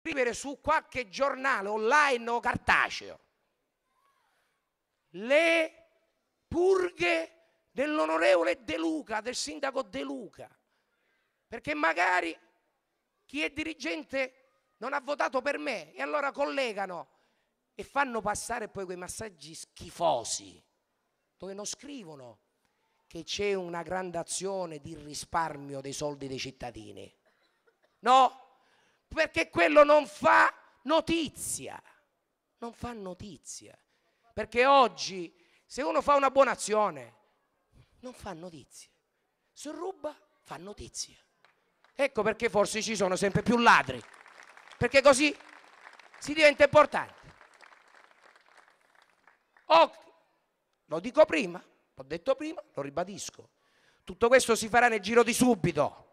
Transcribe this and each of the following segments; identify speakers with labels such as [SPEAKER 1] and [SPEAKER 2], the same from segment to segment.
[SPEAKER 1] scrivere su qualche giornale online o cartaceo le purghe dell'onorevole De Luca, del sindaco De Luca, perché magari chi è dirigente non ha votato per me e allora collegano e fanno passare poi quei massaggi schifosi dove non scrivono che c'è una grande azione di risparmio dei soldi dei cittadini. No, perché quello non fa notizia, non fa notizia, perché oggi se uno fa una buona azione non fa notizia, se ruba fa notizia. Ecco perché forse ci sono sempre più ladri, perché così si diventa importante. O, lo dico prima, l'ho detto prima, lo ribadisco. Tutto questo si farà nel giro di subito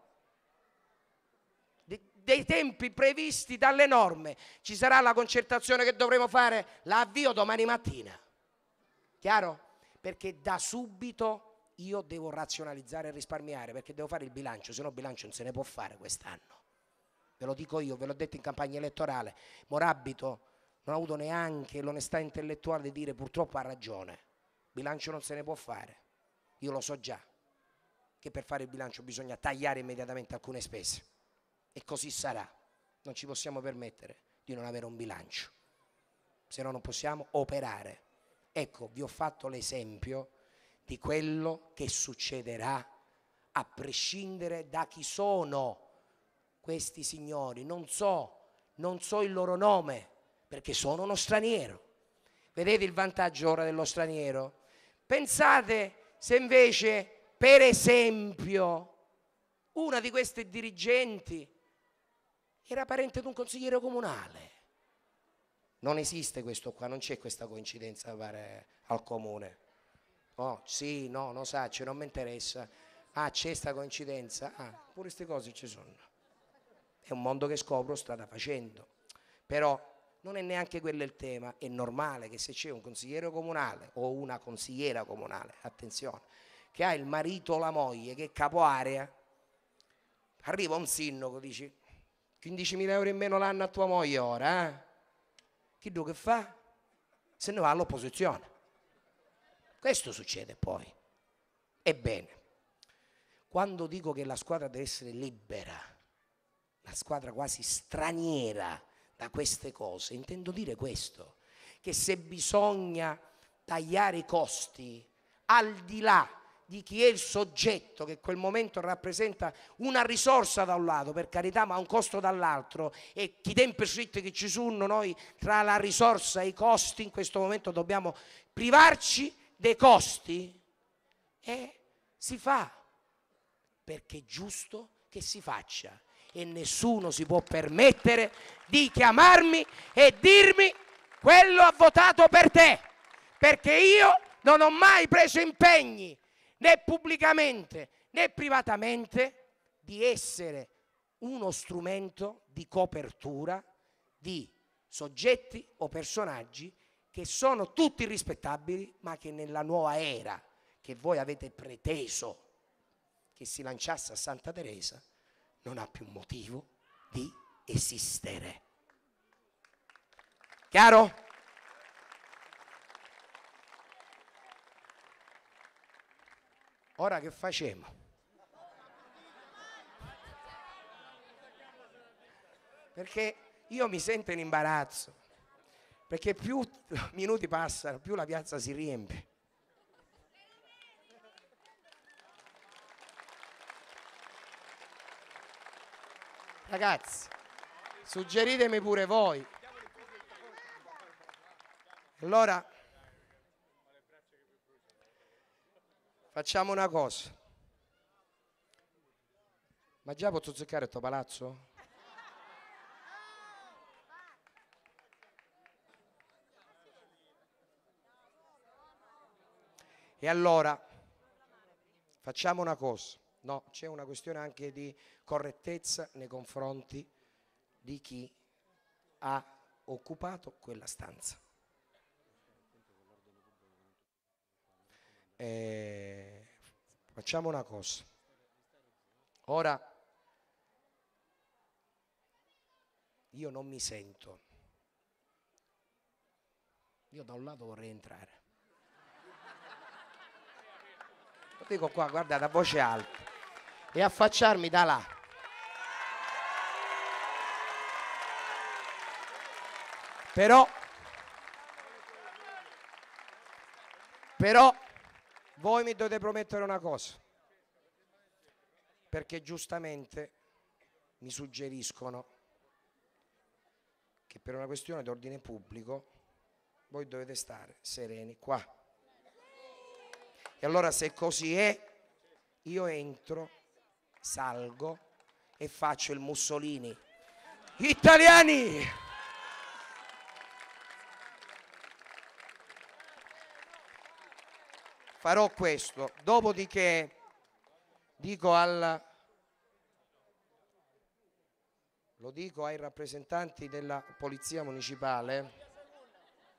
[SPEAKER 1] dei tempi previsti dalle norme. Ci sarà la concertazione che dovremo fare, l'avvio domani mattina. Chiaro? Perché da subito io devo razionalizzare e risparmiare perché devo fare il bilancio, se no il bilancio non se ne può fare quest'anno. Ve lo dico io, ve l'ho detto in campagna elettorale. Morabito non ha avuto neanche l'onestà intellettuale di dire purtroppo ha ragione, bilancio non se ne può fare. Io lo so già che per fare il bilancio bisogna tagliare immediatamente alcune spese. E così sarà. Non ci possiamo permettere di non avere un bilancio, se no non possiamo operare. Ecco, vi ho fatto l'esempio di quello che succederà a prescindere da chi sono questi signori. Non so, non so il loro nome, perché sono uno straniero. Vedete il vantaggio ora dello straniero? Pensate se invece, per esempio, una di queste dirigenti era parente di un consigliere comunale. Non esiste questo qua, non c'è questa coincidenza pare, al comune. Oh, sì, no, non sa, non mi interessa. Ah, c'è questa coincidenza. Ah, pure queste cose ci sono. È un mondo che scopro strada facendo. Però non è neanche quello il tema. È normale che se c'è un consigliere comunale o una consigliera comunale, attenzione, che ha il marito o la moglie che è capo area, arriva un sindaco e dice 15.000 euro in meno l'anno a tua moglie ora, eh? Chi lo che fa? Se ne va all'opposizione. Questo succede poi. Ebbene, quando dico che la squadra deve essere libera, la squadra quasi straniera da queste cose, intendo dire questo, che se bisogna tagliare i costi al di là di chi è il soggetto che quel momento rappresenta una risorsa da un lato, per carità, ma un costo dall'altro e chi tempi scritto che ci sono noi tra la risorsa e i costi in questo momento dobbiamo privarci dei costi e si fa perché è giusto che si faccia e nessuno si può permettere di chiamarmi e dirmi quello ha votato per te perché io non ho mai preso impegni né pubblicamente né privatamente, di essere uno strumento di copertura di soggetti o personaggi che sono tutti rispettabili, ma che nella nuova era che voi avete preteso che si lanciasse a Santa Teresa, non ha più motivo di esistere. Chiaro? Ora che facciamo? Perché io mi sento in imbarazzo, perché più minuti passano, più la piazza si riempie. Ragazzi, suggeritemi pure voi. Allora... Facciamo una cosa. Ma già posso zuccare il tuo palazzo? E allora facciamo una cosa. No, c'è una questione anche di correttezza nei confronti di chi ha occupato quella stanza. E facciamo una cosa. Ora io non mi sento. Io da un lato vorrei entrare. Lo dico qua, guarda, a voce alta. E affacciarmi da là. Però, però voi mi dovete promettere una cosa, perché giustamente mi suggeriscono che per una questione d'ordine pubblico voi dovete stare sereni qua. E allora se così è, io entro, salgo e faccio il Mussolini. Italiani! farò questo. Dopodiché dico al, lo dico ai rappresentanti della Polizia Municipale.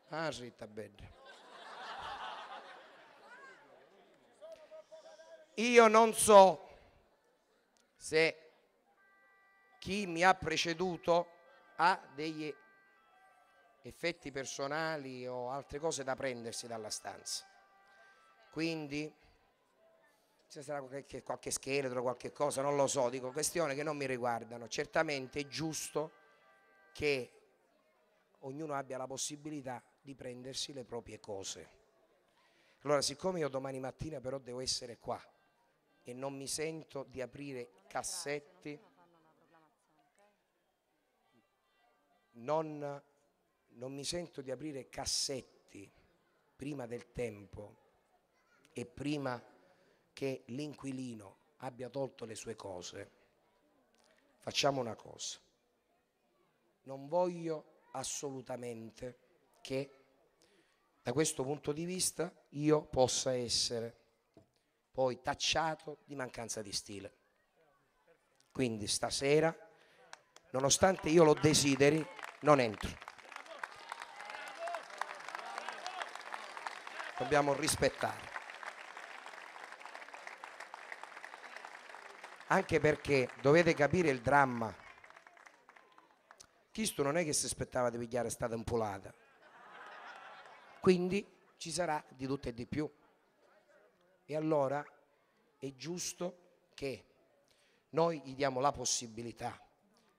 [SPEAKER 1] Ah, Rita Bedre. Io non so se chi mi ha preceduto ha degli effetti personali o altre cose da prendersi dalla stanza. Quindi se sarà qualche, qualche scheletro, qualche cosa, non lo so, dico questioni che non mi riguardano. Certamente è giusto che ognuno abbia la possibilità di prendersi le proprie cose. Allora, siccome io domani mattina però devo essere qua e non mi sento di aprire cassetti, non, non mi sento di aprire cassetti prima del tempo e prima che l'inquilino abbia tolto le sue cose, facciamo una cosa. Non voglio assolutamente che da questo punto di vista io possa essere poi tacciato di mancanza di stile. Quindi stasera, nonostante io lo desideri, non entro. Dobbiamo rispettare. anche perché dovete capire il dramma. chisto non è che si aspettava di pigliare stata impolata, quindi ci sarà di tutto e di più. E allora è giusto che noi gli diamo la possibilità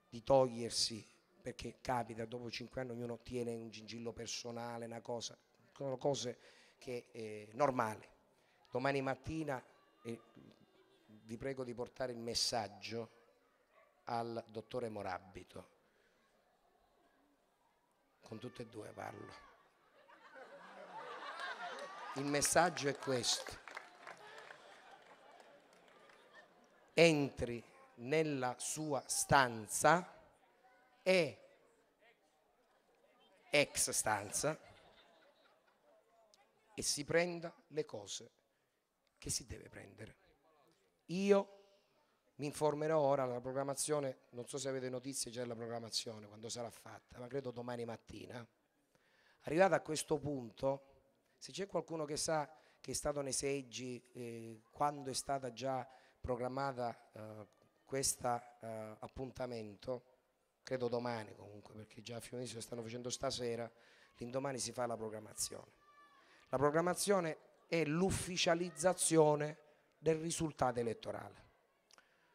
[SPEAKER 1] di togliersi, perché capita, dopo cinque anni ognuno ottiene un gingillo personale, una cosa, sono cose che è eh, normale. Domani mattina eh, vi prego di portare il messaggio al dottore Morabito. Con tutte e due parlo. Il messaggio è questo. Entri nella sua stanza e ex stanza e si prenda le cose che si deve prendere. Io mi informerò ora della programmazione, non so se avete notizie già della programmazione, quando sarà fatta, ma credo domani mattina. Arrivato a questo punto, se c'è qualcuno che sa che è stato nei seggi eh, quando è stata già programmata eh, questo eh, appuntamento, credo domani comunque, perché già a Fiuminese lo stanno facendo stasera, l'indomani si fa la programmazione. La programmazione è l'ufficializzazione del risultato elettorale.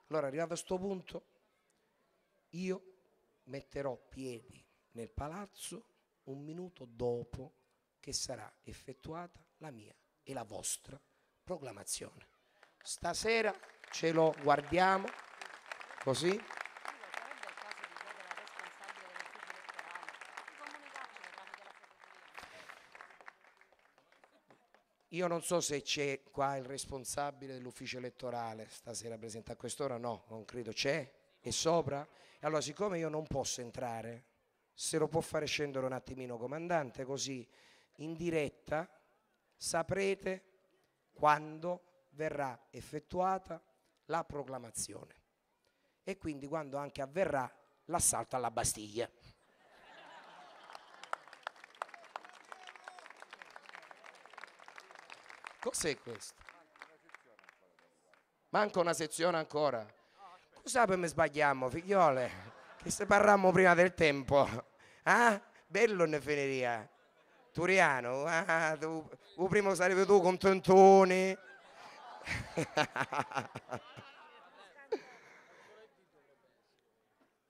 [SPEAKER 1] Allora, arrivato a questo punto, io metterò piedi nel palazzo un minuto dopo che sarà effettuata la mia e la vostra proclamazione. Stasera ce lo guardiamo così. Io non so se c'è qua il responsabile dell'ufficio elettorale, stasera presente a quest'ora, no, non credo c'è, è sopra. Allora, siccome io non posso entrare, se lo può fare scendere un attimino comandante, così in diretta saprete quando verrà effettuata la proclamazione e quindi quando anche avverrà l'assalto alla Bastiglia. Cos'è ecco, questo? Manca una sezione ancora. Cosa per me sbagliamo, figliole? Che se parliamo prima del tempo. Ah? Bello ne feneria. Turiano, ah, tu, il primo sarebbe tu con Tentoni.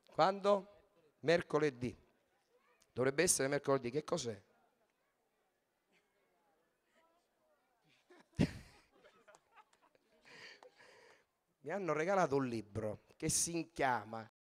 [SPEAKER 1] Quando? Mercoledì. Dovrebbe essere mercoledì, che cos'è? mi hanno regalato un libro che si chiama